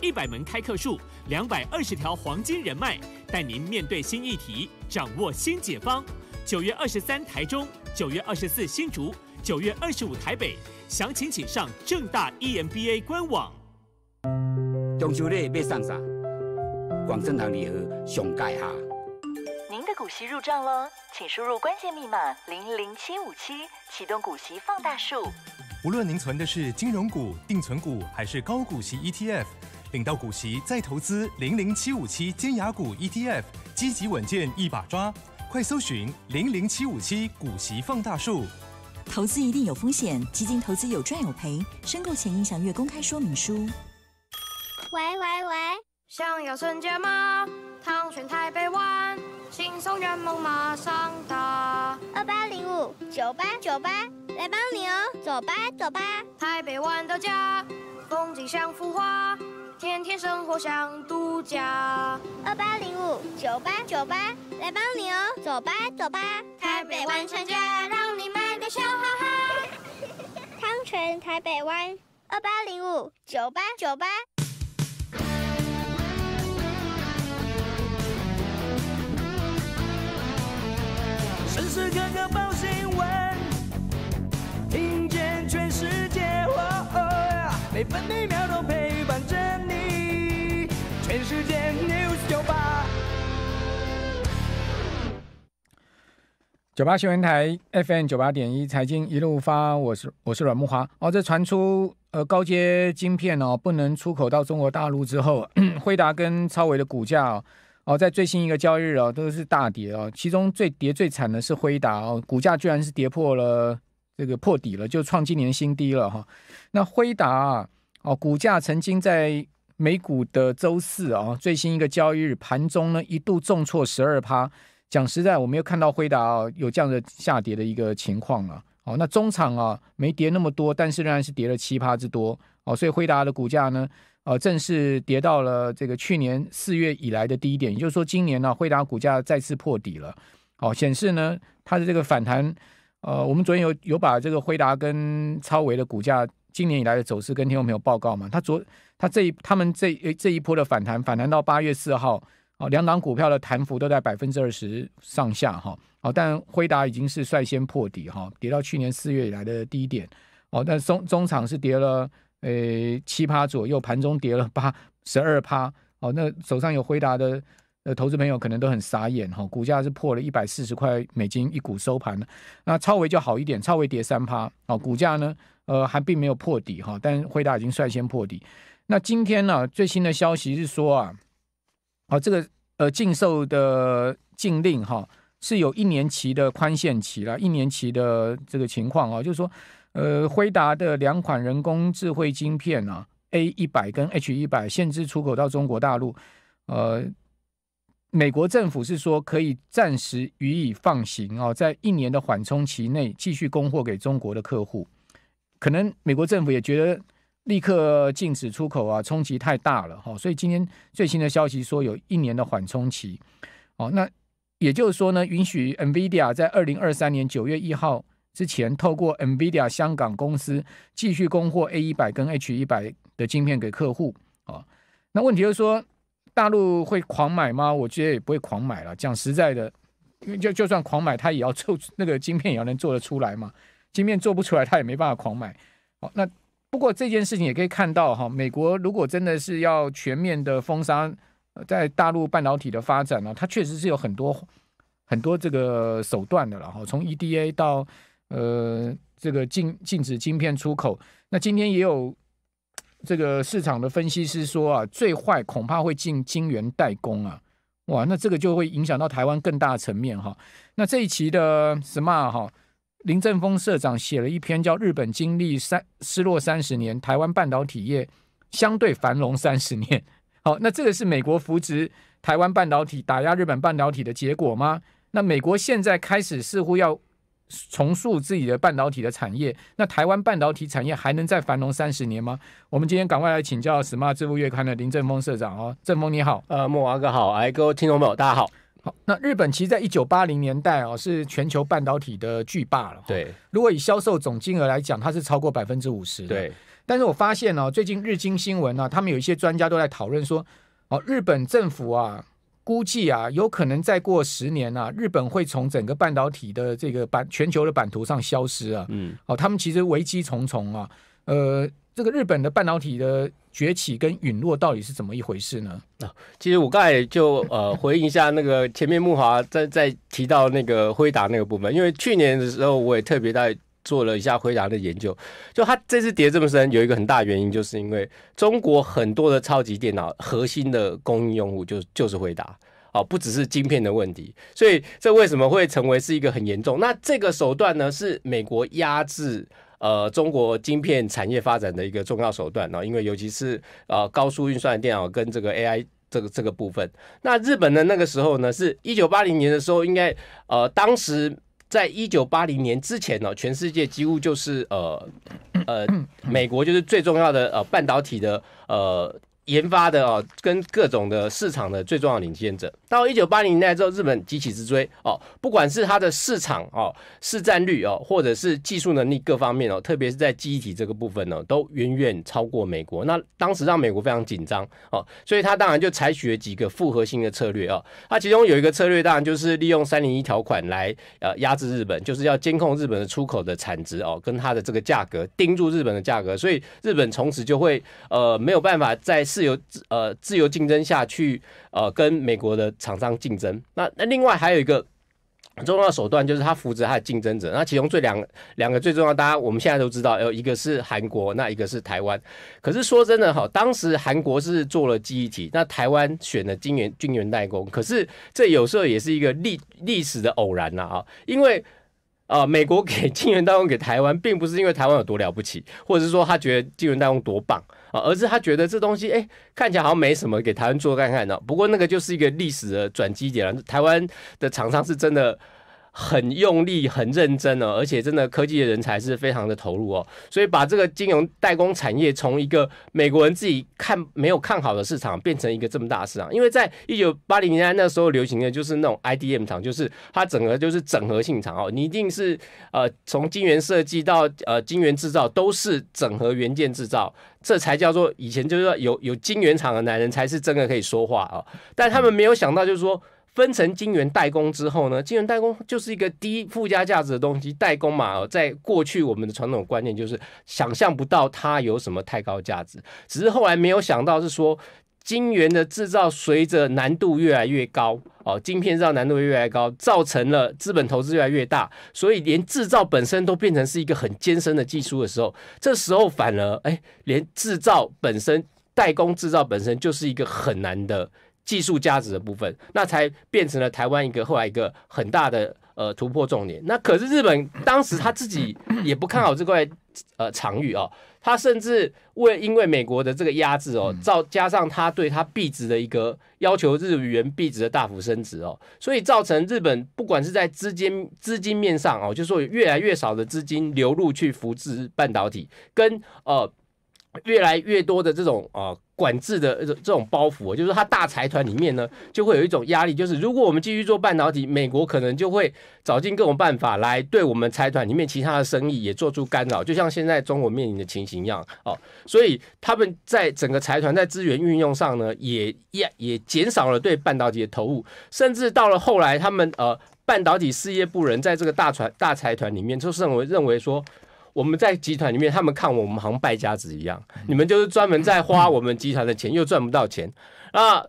一百门开课数，两百二十条黄金人脉，带您面对新议题，掌握新解方。九月二十三，台中；九月二十四，新竹；九月二十五，台北。详情请上正大 EMBA 官网。中秋日别上上广正堂里和上盖下。您的股息入账喽，请输入关键密码零零七五七，启动股息放大术。无论您存的是金融股、定存股，还是高股息 ETF。领到股息再投资零零七五七尖牙股 ETF，积极稳健一把抓，快搜寻零零七五七股息放大术。投资一定有风险，基金投资有赚有赔，申购前应详阅公开说明书。喂喂喂！想要瞬间吗？汤泉台北湾，轻松圆梦马上达。二八零五九八九八，来帮你哦，走吧走吧，台北湾的家。风景像幅画，天天生活像度假。二八零五九八九八，来帮你哦。走吧走吧，台北湾全家让你买的笑哈哈。汤泉台北湾。二八零五九八九八。秒都陪伴着你。全世界九八新闻台 FM 九八点一财经一路发，我是我是阮木华。哦，这传出呃高阶晶片哦不能出口到中国大陆之后，辉达跟超威的股价哦在最新一个交易日哦都是大跌哦，其中最跌最惨的是辉达哦，股价居然是跌破了这个破底了，就创今年新低了哈。那辉达。哦，股价曾经在美股的周四啊，最新一个交易日盘中呢一度重挫十二趴。讲实在，我没有看到辉达哦有这样的下跌的一个情况了。哦，那中场啊没跌那么多，但是仍然是跌了七趴之多。哦，所以辉达的股价呢，呃，正式跌到了这个去年四月以来的低点，也就是说今年呢辉达股价再次破底了。哦，显示呢它的这个反弹，呃，我们昨天有有把这个辉达跟超维的股价。今年以来的走势跟天佑没有报告嘛？他昨他这一他们这这一波的反弹，反弹到八月四号，哦，两档股票的弹幅都在百分之二十上下哈，哦，但辉达已经是率先破底哈，跌到去年四月以来的低点哦，但中中场是跌了诶七趴左右，盘中跌了八十二趴哦，那手上有辉达的。投资朋友可能都很傻眼哈，股价是破了一百四十块美金一股收盘那超微就好一点，超微跌三趴哦，股价呢，呃，还并没有破底哈，但辉达已经率先破底。那今天呢，最新的消息是说啊，啊，这个呃禁售的禁令哈，是有一年期的宽限期了，一年期的这个情况啊，就是说，呃，辉达的两款人工智慧晶片啊 a 一百跟 H 一百，限制出口到中国大陆，呃。美国政府是说可以暂时予以放行哦，在一年的缓冲期内继续供货给中国的客户。可能美国政府也觉得立刻禁止出口啊，冲击太大了哈。所以今天最新的消息说，有一年的缓冲期哦。那也就是说呢，允许 NVIDIA 在二零二三年九月一号之前，透过 NVIDIA 香港公司继续供货 A 一百跟 H 一百的晶片给客户哦，那问题就是说。大陆会狂买吗？我觉得也不会狂买了。讲实在的，因为就就算狂买，他也要凑那个晶片，也要能做得出来嘛。晶片做不出来，他也没办法狂买。好，那不过这件事情也可以看到哈，美国如果真的是要全面的封杀在大陆半导体的发展呢，它确实是有很多很多这个手段的。然后从 EDA 到呃这个禁禁止晶片出口，那今天也有。这个市场的分析师说啊，最坏恐怕会进金元代工啊，哇，那这个就会影响到台湾更大层面哈。那这一期的 Smart 哈，林正峰社长写了一篇叫《日本经历三失落三十年，台湾半导体业相对繁荣三十年》。好，那这个是美国扶植台湾半导体打压日本半导体的结果吗？那美国现在开始似乎要。重塑自己的半导体的产业，那台湾半导体产业还能再繁荣三十年吗？我们今天赶快来请教《Smart 支付月刊》的林正峰社长哦，正峰你好，呃，莫娃哥好，哎，各位听众朋友大家好。好，那日本其实在一九八零年代哦，是全球半导体的巨霸了。对，如果以销售总金额来讲，它是超过百分之五十的。对，但是我发现呢，最近日经新闻呢，他们有一些专家都在讨论说，哦，日本政府啊。估计啊，有可能再过十年啊，日本会从整个半导体的这个版全球的版图上消失啊。嗯，哦，他们其实危机重重啊。呃，这个日本的半导体的崛起跟陨落到底是怎么一回事呢？啊，其实我刚才就呃回应一下那个前面木华在在提到那个辉达那个部分，因为去年的时候我也特别在。做了一下回答的研究，就它这次跌这么深，有一个很大原因，就是因为中国很多的超级电脑核心的供应用户就是就是回答哦，不只是晶片的问题，所以这为什么会成为是一个很严重？那这个手段呢，是美国压制呃中国晶片产业发展的一个重要手段呢，因为尤其是呃高速运算电脑跟这个 AI 这个这个部分。那日本呢，那个时候呢，是一九八零年的时候，应该呃当时。在一九八零年之前呢，全世界几乎就是呃呃，美国就是最重要的呃半导体的呃。研发的哦，跟各种的市场的最重要领先者，到一九八零年代之后，日本急起直追哦，不管是它的市场哦、市占率哦，或者是技术能力各方面哦，特别是在机体这个部分呢，都远远超过美国。那当时让美国非常紧张哦，所以他当然就采取了几个复合性的策略哦。他其中有一个策略当然就是利用三零一条款来呃压制日本，就是要监控日本的出口的产值哦，跟它的这个价格盯住日本的价格，所以日本从此就会呃没有办法在。自由自呃自由竞争下去呃跟美国的厂商竞争，那那另外还有一个很重要的手段就是他扶持他的竞争者，那其中最两两个最重要，大家我们现在都知道，有一个是韩国，那一个是台湾。可是说真的哈，当时韩国是做了记忆体，那台湾选了晶圆晶圆代工，可是这有时候也是一个历历史的偶然了啊，因为啊美国给晶圆代工给台湾，并不是因为台湾有多了不起，或者是说他觉得晶圆代工多棒。啊，而是他觉得这东西，哎，看起来好像没什么给台湾做看看呢。不过那个就是一个历史的转机点了。台湾的厂商是真的。很用力，很认真哦，而且真的科技的人才是非常的投入哦，所以把这个金融代工产业从一个美国人自己看没有看好的市场，变成一个这么大的市场。因为在一九八零年代那时候流行的就是那种 IDM 厂，就是它整个就是整合性厂哦，你一定是呃从晶圆设计到呃晶圆制造都是整合元件制造，这才叫做以前就是说有有晶圆厂的男人，才是真的可以说话啊，但他们没有想到就是说。分成晶圆代工之后呢，晶圆代工就是一个低附加价值的东西。代工嘛，在过去我们的传统观念就是想象不到它有什么太高价值，只是后来没有想到是说晶圆的制造随着难度越来越高哦，晶片制造难度越来越高，造成了资本投资越来越大，所以连制造本身都变成是一个很艰深的技术的时候，这时候反而哎，连制造本身代工制造本身就是一个很难的。技术价值的部分，那才变成了台湾一个后来一个很大的呃突破重点。那可是日本当时他自己 也不看好这块呃场域哦，他甚至为因为美国的这个压制哦，造加上他对他币值的一个要求，日元币值的大幅升值哦，所以造成日本不管是在资金资金面上哦，就说越来越少的资金流入去扶持半导体跟呃。越来越多的这种啊管制的这种这种包袱，就是他它大财团里面呢，就会有一种压力，就是如果我们继续做半导体，美国可能就会找尽各种办法来对我们财团里面其他的生意也做出干扰，就像现在中国面临的情形一样哦。所以他们在整个财团在资源运用上呢，也也也减少了对半导体的投入，甚至到了后来，他们呃半导体事业部人在这个大财大财团里面就认为认为说。我们在集团里面，他们看我们好像败家子一样，你们就是专门在花我们集团的钱，又赚不到钱。那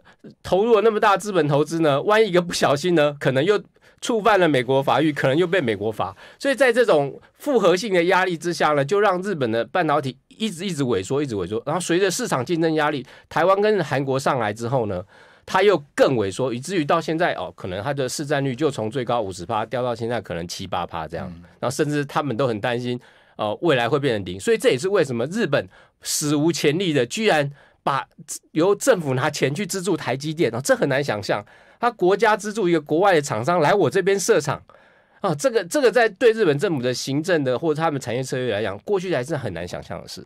投入了那么大资本投资呢？万一一个不小心呢，可能又触犯了美国法律，可能又被美国罚。所以在这种复合性的压力之下呢，就让日本的半导体一直一直萎缩，一直萎缩。然后随着市场竞争压力，台湾跟韩国上来之后呢，它又更萎缩，以至于到现在哦，可能它的市占率就从最高五十趴掉到现在可能七八趴这样。然后甚至他们都很担心。呃，未来会变成零，所以这也是为什么日本史无前例的，居然把由政府拿钱去资助台积电啊，这很难想象，他国家资助一个国外的厂商来我这边设厂啊，这个这个在对日本政府的行政的或者他们产业策略来讲，过去还是很难想象的事。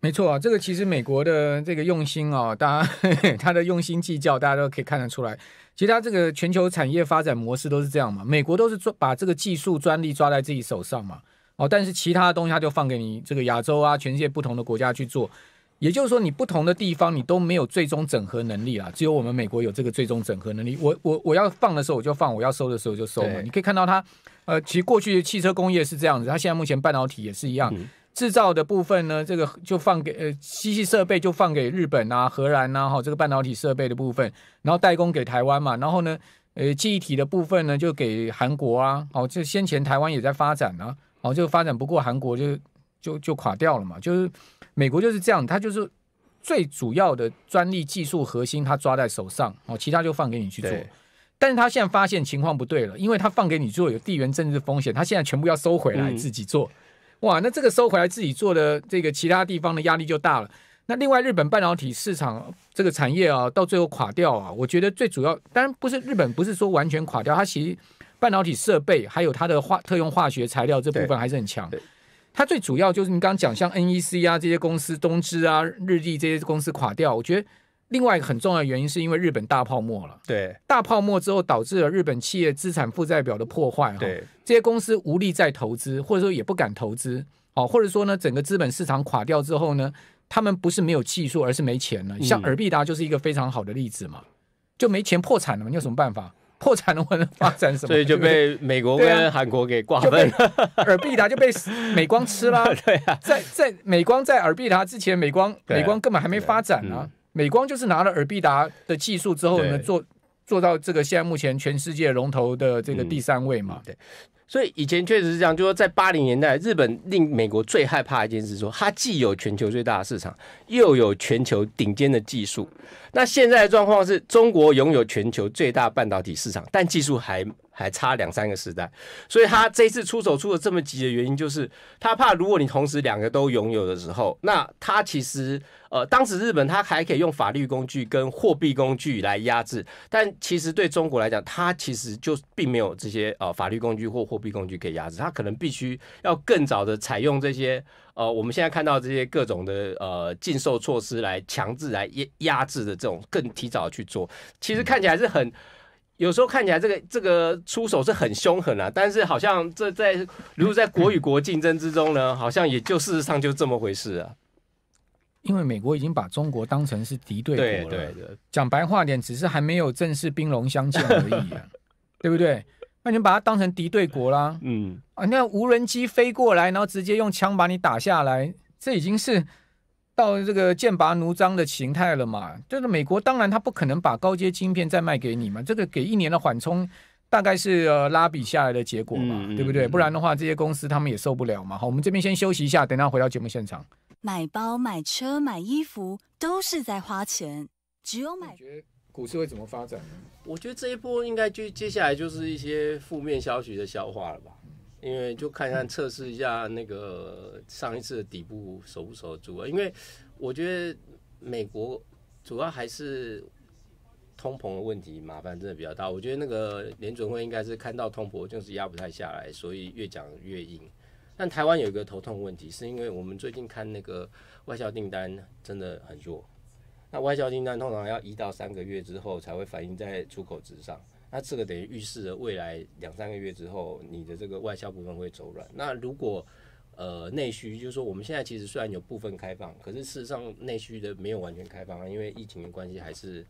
没错啊，这个其实美国的这个用心哦，大家 他的用心计较，大家都可以看得出来。其实他这个全球产业发展模式都是这样嘛，美国都是抓把这个技术专利抓在自己手上嘛。哦，但是其他的东西它就放给你这个亚洲啊，全世界不同的国家去做，也就是说你不同的地方你都没有最终整合能力啊，只有我们美国有这个最终整合能力。我我我要放的时候我就放，我要收的时候就收。你可以看到它，呃，其实过去的汽车工业是这样子，它现在目前半导体也是一样，制造的部分呢，这个就放给呃机器设备就放给日本啊、荷兰啊，哈，这个半导体设备的部分，然后代工给台湾嘛，然后呢，呃，记忆体的部分呢就给韩国啊，哦，这先前台湾也在发展啊。然后就发展不过，韩国就就就垮掉了嘛。就是美国就是这样，他就是最主要的专利技术核心，他抓在手上。哦，其他就放给你去做。但是他现在发现情况不对了，因为他放给你做有地缘政治风险，他现在全部要收回来自己做。哇，那这个收回来自己做的这个其他地方的压力就大了。那另外日本半导体市场这个产业啊，到最后垮掉啊，我觉得最主要当然不是日本，不是说完全垮掉，它其实。半导体设备还有它的化特用化学材料这部分还是很强。它最主要就是你刚刚讲像 NEC 啊这些公司、东芝啊、日立这些公司垮掉，我觉得另外一个很重要的原因是因为日本大泡沫了。对，大泡沫之后导致了日本企业资产负债表的破坏，对，这些公司无力再投资，或者说也不敢投资。哦，或者说呢，整个资本市场垮掉之后呢，他们不是没有技术，而是没钱了。像尔必达就是一个非常好的例子嘛，就没钱破产了嘛，你有什么办法？破产了，话能发展什么？所以就被美国跟韩国给瓜分，尔必达就被 美光吃了。对啊，在在美光在尔必达之前，美光美光根本还没发展啊。美光就是拿了尔必达的技术之后呢，做做到这个现在目前全世界龙头的这个第三位嘛。对。所以以前确实是这样，就说在八零年代，日本令美国最害怕一件事，说它既有全球最大的市场，又有全球顶尖的技术。那现在的状况是中国拥有全球最大半导体市场，但技术还。还差两三个时代，所以他这次出手出的这么急的原因，就是他怕如果你同时两个都拥有的时候，那他其实呃，当时日本他还可以用法律工具跟货币工具来压制，但其实对中国来讲，他其实就并没有这些呃法律工具或货币工具可以压制，他可能必须要更早的采用这些呃我们现在看到这些各种的呃禁售措施来强制来压压制的这种更提早去做，其实看起来是很。有时候看起来这个这个出手是很凶狠啊，但是好像这在如果在国与国竞争之中呢，好像也就事实上就这么回事啊。因为美国已经把中国当成是敌对国了，讲白话点，只是还没有正式兵戎相见而已，对不对？那你把它当成敌对国啦。嗯啊，那无人机飞过来，然后直接用枪把你打下来，这已经是。到这个剑拔弩张的形态了嘛？就是美国当然他不可能把高阶晶片再卖给你嘛，这个给一年的缓冲，大概是呃拉比下来的结果嘛，对不对？不然的话这些公司他们也受不了嘛。好，我们这边先休息一下，等他回到节目现场。买包、买车、买衣服都是在花钱，只有买。觉得股市会怎么发展呢？我觉得这一波应该就接下来就是一些负面消息的消化了吧。因为就看看测试一下那个上一次的底部守不守住啊？因为我觉得美国主要还是通膨的问题，麻烦真的比较大。我觉得那个联准会应该是看到通膨就是压不太下来，所以越讲越硬。但台湾有一个头痛问题，是因为我们最近看那个外销订单真的很弱。那外销订单通常要一到三个月之后才会反映在出口值上。那这个等于预示了未来两三个月之后，你的这个外销部分会走软。那如果呃内需，就是说我们现在其实虽然有部分开放，可是事实上内需的没有完全开放啊，因为疫情的关系还是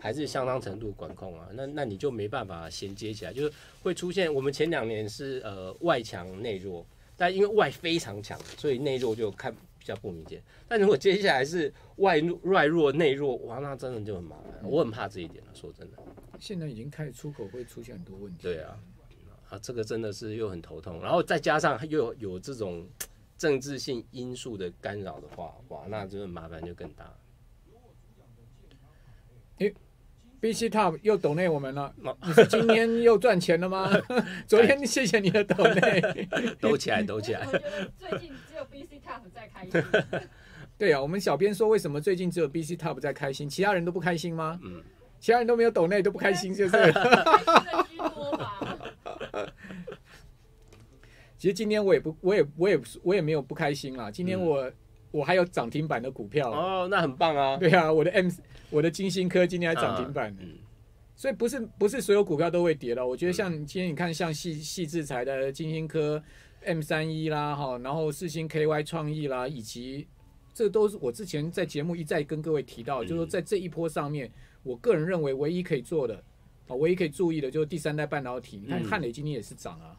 还是相当程度管控啊。那那你就没办法衔接起来，就是会出现我们前两年是呃外强内弱，但因为外非常强，所以内弱就看比较不明显。但如果接下来是外弱外弱内弱，哇，那真的就很麻烦，我很怕这一点了，说真的。现在已经开始出口会出现很多问题。对啊，啊，这个真的是又很头痛。然后再加上又有这种政治性因素的干扰的话，哇，那这个麻烦就更大。咦，BC Top 又抖内我们了？今天又赚钱了吗？昨天谢谢你的抖内，抖起来，抖起来。最近只有 BC Top 在开心。对啊，我们小编说，为什么最近只有 BC Top 在开心？其他人都不开心吗？嗯。其他人都没有抖内都不开心，就是哈哈其实今天我也不，我也，我也，我也没有不开心啦。今天我我还有涨停板的股票哦，那很棒啊。对啊，我的 M 我的金星科今天还涨停板，所以不是不是所有股票都会跌了。我觉得像今天你看，像细细制裁的金星科 M 三一啦，哈，然后四星 KY 创意啦，以及这都是我之前在节目一再跟各位提到，就是说在这一波上面。我个人认为，唯一可以做的，啊，唯一可以注意的，就是第三代半导体。你看汉磊今天也是涨啊，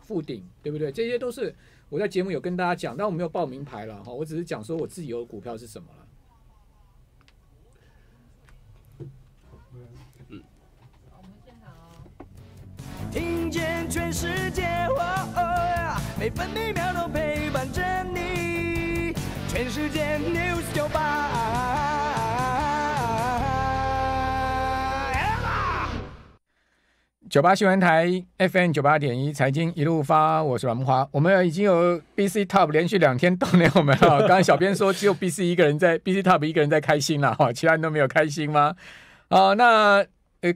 复顶，对不对？这些都是我在节目有跟大家讲，但我没有报名牌了哈，我只是讲说我自己有股票是什么了。嗯。九八新闻台，FM 九八点一，财经一路发，我是阮木花。我们已经有 BC Top 连续两天逗留我们了。刚才小编说只有 BC 一个人在，BC Top 一个人在开心了哈，其他人都没有开心吗？啊，那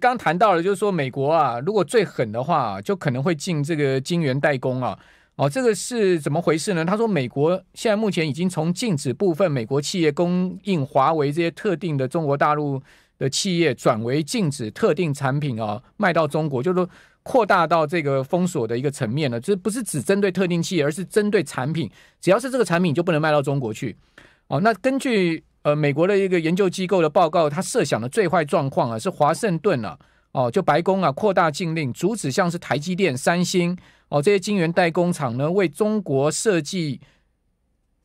刚谈到了就是说美国啊，如果最狠的话，就可能会禁这个晶圆代工啊。哦，这个是怎么回事呢？他说美国现在目前已经从禁止部分美国企业供应华为这些特定的中国大陆。的企业转为禁止特定产品啊卖到中国，就是说扩大到这个封锁的一个层面呢，就是不是只针对特定企业，而是针对产品，只要是这个产品就不能卖到中国去。哦，那根据呃美国的一个研究机构的报告，他设想的最坏状况啊是华盛顿啊哦就白宫啊扩大禁令，阻止像是台积电、三星哦这些晶圆代工厂呢为中国设计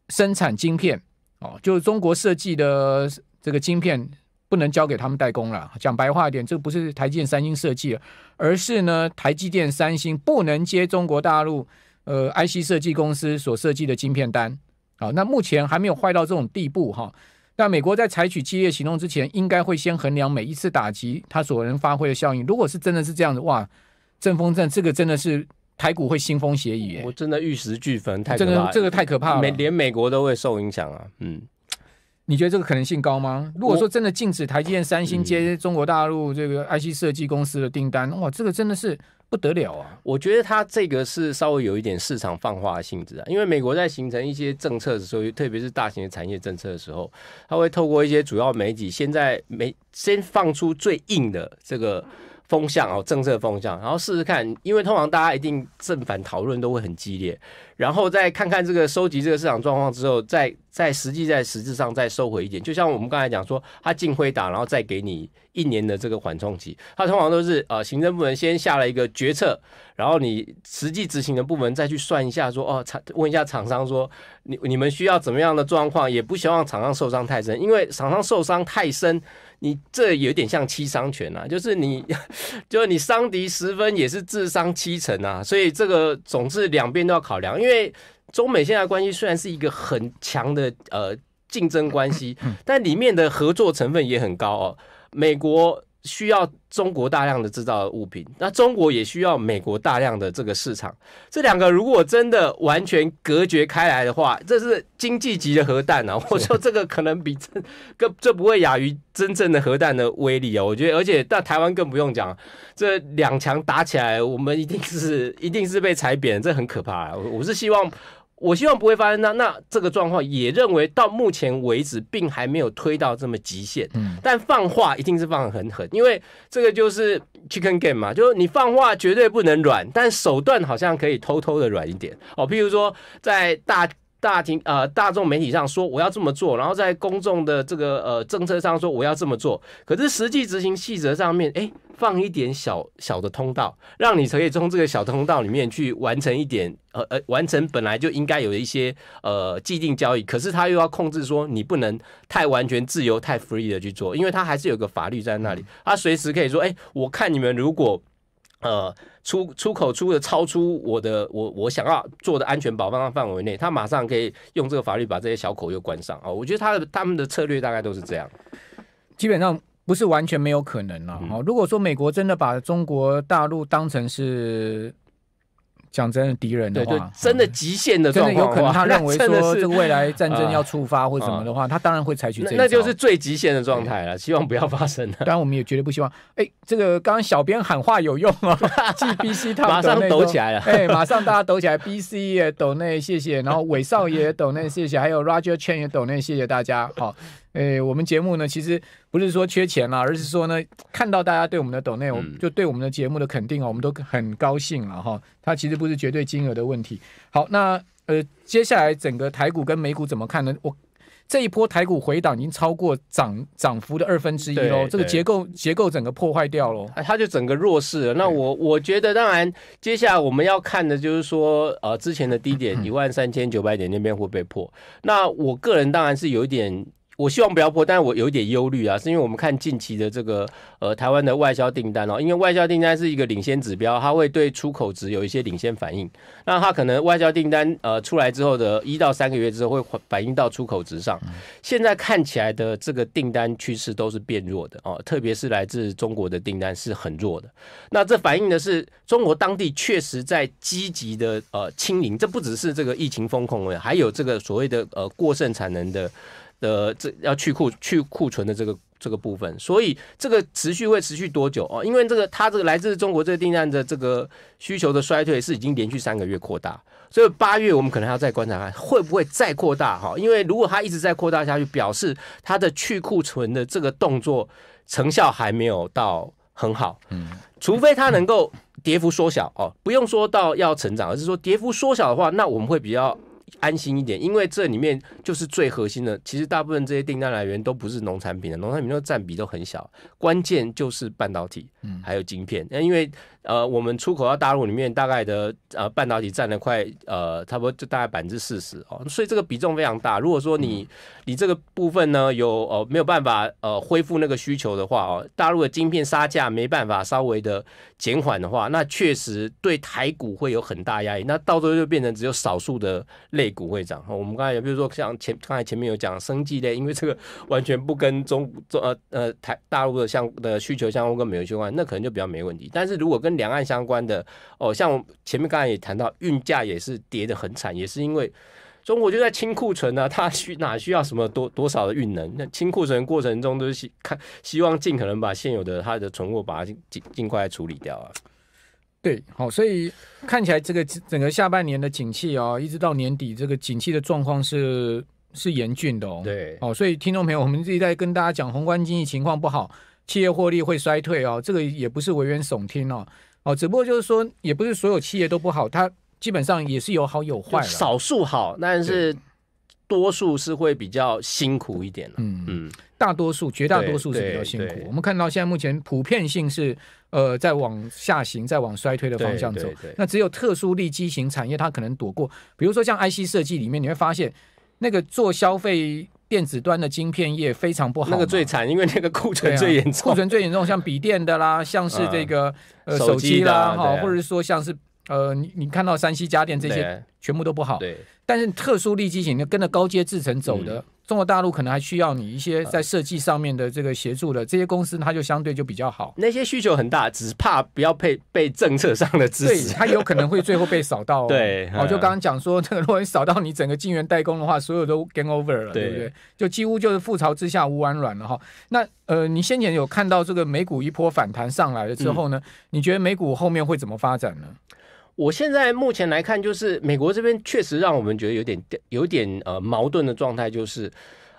生产晶片哦，就是中国设计的这个晶片。不能交给他们代工了。讲白话一点，这不是台积电、三星设计，而是呢，台积电、三星不能接中国大陆呃 IC 设计公司所设计的晶片单。好，那目前还没有坏到这种地步哈。那美国在采取激烈行动之前，应该会先衡量每一次打击它所能发挥的效应。如果是真的是这样子，哇，阵风战这个真的是台股会腥风血雨，我真的玉石俱焚，太这个这个太可怕了，连美国都会受影响啊，嗯。你觉得这个可能性高吗？如果说真的禁止台积电、三星接中国大陆这个 IC 设计公司的订单，哇，这个真的是不得了啊！我觉得它这个是稍微有一点市场放化的性质啊。因为美国在形成一些政策的时候，特别是大型的产业政策的时候，它会透过一些主要媒体，现在没先放出最硬的这个风向哦，政策风向，然后试试看，因为通常大家一定正反讨论都会很激烈，然后再看看这个收集这个市场状况之后再。在实际在实质上再收回一点，就像我们刚才讲说，他进会打，然后再给你一年的这个缓冲期。他通常都是呃，行政部门先下了一个决策，然后你实际执行的部门再去算一下，说哦，问一下厂商说，你你们需要怎么样的状况？也不希望厂商受伤太深，因为厂商受伤太深，你这有点像七伤拳啊，就是你就是你伤敌十分，也是智商七成啊。所以这个总是两边都要考量，因为。中美现在关系虽然是一个很强的呃竞争关系，但里面的合作成分也很高哦。美国需要中国大量的制造物品，那中国也需要美国大量的这个市场。这两个如果真的完全隔绝开来的话，这是经济级的核弹啊！我说这个可能比真更这不会亚于真正的核弹的威力哦。我觉得，而且但台湾更不用讲，这两强打起来，我们一定是一定是被踩扁，这很可怕。我是希望。我希望不会发生那那这个状况，也认为到目前为止并还没有推到这么极限。嗯，但放话一定是放很狠，因为这个就是 chicken game 嘛，就是你放话绝对不能软，但手段好像可以偷偷的软一点哦。譬如说在大大庭呃大众媒体上说我要这么做，然后在公众的这个呃政策上说我要这么做，可是实际执行细则上面哎。放一点小小的通道，让你可以从这个小通道里面去完成一点，呃呃，完成本来就应该有一些呃既定交易，可是他又要控制说你不能太完全自由、太 free 的去做，因为他还是有个法律在那里，他随时可以说，哎，我看你们如果呃出出口出的超出我的我我想要做的安全保障范围内，他马上可以用这个法律把这些小口又关上啊。我觉得他的他们的策略大概都是这样，基本上。不是完全没有可能了。哦，如果说美国真的把中国大陆当成是讲真的敌人的话，对，真的极限的状况，真的有可能他认为说 这个未来战争要触发或什么的话，他当然会采取这种，那就是最极限的状态了。希望不要发生。当然，我们也绝对不希望。哎，这个刚刚小编喊话有用啊！GBC 他马上抖起来了，哎，马上大家抖起来！BC 也抖内谢谢，然后韦少爷抖内谢谢，还有 Roger Chen 也抖内谢谢大家。好，哎，我们节目呢其实。不是说缺钱了，而是说呢，看到大家对我们的抖内，我就对我们的节目的肯定哦，我们都很高兴了哈。它其实不是绝对金额的问题。好，那呃，接下来整个台股跟美股怎么看呢？我这一波台股回档已经超过涨涨幅的二分之一喽，这个结构结构整个破坏掉了，它就整个弱势。那我我觉得，当然接下来我们要看的就是说，呃，之前的低点 一万三千九百点那边会被破。那我个人当然是有一点。我希望不要破，但是我有一点忧虑啊，是因为我们看近期的这个呃台湾的外销订单哦，因为外销订单是一个领先指标，它会对出口值有一些领先反应。那它可能外销订单呃出来之后的一到三个月之后会反映到出口值上。现在看起来的这个订单趋势都是变弱的哦，特别是来自中国的订单是很弱的。那这反映的是中国当地确实在积极的呃清零，这不只是这个疫情风控，还有这个所谓的呃过剩产能的。的这要去库去库存的这个这个部分，所以这个持续会持续多久哦？因为这个它这个来自中国这个订单的这个需求的衰退是已经连续三个月扩大，所以八月我们可能要再观察看会不会再扩大哈。因为如果它一直在扩大下去，表示它的去库存的这个动作成效还没有到很好，嗯，除非它能够跌幅缩小哦，不用说到要成长，而是说跌幅缩小的话，那我们会比较。安心一点，因为这里面就是最核心的。其实大部分这些订单来源都不是农产品的，农产品都占比都很小。关键就是半导体。嗯，还有晶片，那因为呃，我们出口到大陆里面，大概的呃半导体占了快呃差不多就大概百分之四十哦，所以这个比重非常大。如果说你你这个部分呢有呃没有办法呃恢复那个需求的话哦，大陆的晶片杀价没办法稍微的减缓的话，那确实对台股会有很大压力。那到最后就变成只有少数的类股会涨。我们刚才比如说像前刚才前面有讲生技类，因为这个完全不跟中中呃呃台大陆的相的需求相关跟美元相关。那可能就比较没问题，但是如果跟两岸相关的哦，像前面刚才也谈到运价也是跌的很惨，也是因为中国就在清库存啊，它需哪需要什么多多少的运能？那清库存过程中都是看希望尽可能把现有的它的存货把它尽尽尽快处理掉啊。对，好，所以看起来这个整个下半年的景气哦，一直到年底这个景气的状况是是严峻的。哦。对，哦，所以听众朋友，我们这一代跟大家讲宏观经济情况不好。企业获利会衰退哦，这个也不是危言耸听哦，哦，只不过就是说，也不是所有企业都不好，它基本上也是有好有坏。少数好，但是多数是会比较辛苦一点嗯嗯，大多数、绝大多数是比较辛苦。我们看到现在目前普遍性是，呃，在往下行，在往衰退的方向走。那只有特殊利机型产业，它可能躲过。比如说像 IC 设计里面，你会发现那个做消费。电子端的晶片业非常不好，那个最惨，因为那个库存最严重，库存最严重，像笔电的啦，像是这个呃手机啦，哈，或者是说像是呃，你你看到山西家电这些全部都不好，对，但是特殊立机型跟着高阶制程走的。中国大陆可能还需要你一些在设计上面的这个协助的，这些公司它就相对就比较好。那些需求很大，只怕不要被被政策上的支持，它有可能会最后被扫到。对，我就刚刚讲说，这个如果扫到你整个晶圆代工的话，所有都 game over 了，对不对？就几乎就是覆巢之下无完卵了哈。那呃，你先前有看到这个美股一波反弹上来了之后呢，你觉得美股后面会怎么发展呢？我现在目前来看，就是美国这边确实让我们觉得有点有点呃矛盾的状态，就是，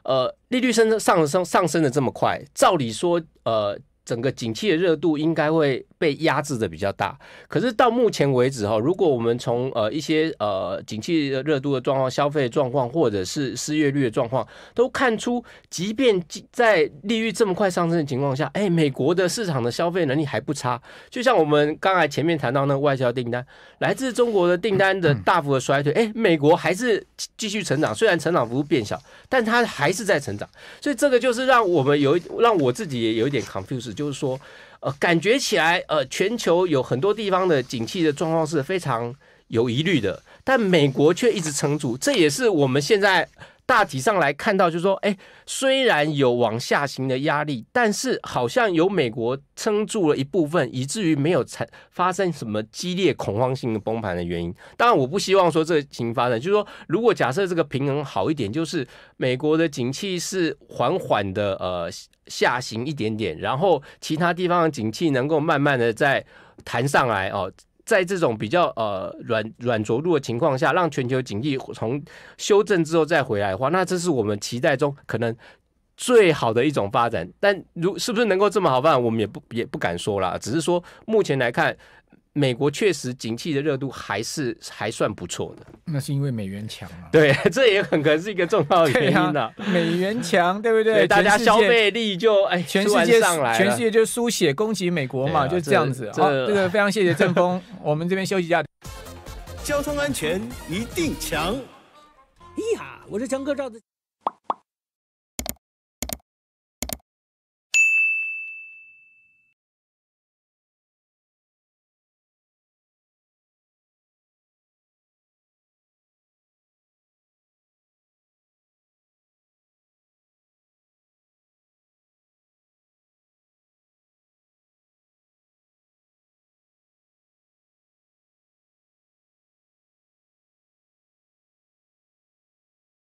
呃，利率升上升上升的这么快，照理说，呃。整个景气的热度应该会被压制的比较大，可是到目前为止哈，如果我们从呃一些呃景气热度的状况、消费状况，或者是失业率的状况，都看出，即便在利率这么快上升的情况下，哎，美国的市场的消费能力还不差。就像我们刚才前面谈到那个外销订单，来自中国的订单的大幅的衰退，哎，美国还是继续成长，虽然成长幅度变小，但它还是在成长。所以这个就是让我们有让我自己也有一点 c o n f u s e 就是说，呃，感觉起来，呃，全球有很多地方的景气的状况是非常有疑虑的，但美国却一直撑住，这也是我们现在。大体上来看到，就是说，哎，虽然有往下行的压力，但是好像有美国撑住了一部分，以至于没有产发生什么激烈恐慌性的崩盘的原因。当然，我不希望说这情发生，就是说，如果假设这个平衡好一点，就是美国的景气是缓缓的呃下行一点点，然后其他地方的景气能够慢慢的再弹上来哦。在这种比较呃软软着陆的情况下，让全球经济从修正之后再回来的话，那这是我们期待中可能最好的一种发展。但如是不是能够这么好办，我们也不也不敢说了。只是说目前来看。美国确实景气的热度还是还算不错的，那是因为美元强嘛。对，这也很可能是一个重要的原因的。美元强，对不对？对，大家消费力就哎，全世界，全世界就书写攻击美国嘛，就这样子。好，这个非常谢谢正风，我们这边休息一下。交通安全一定强。哎呀，我是江哥照的。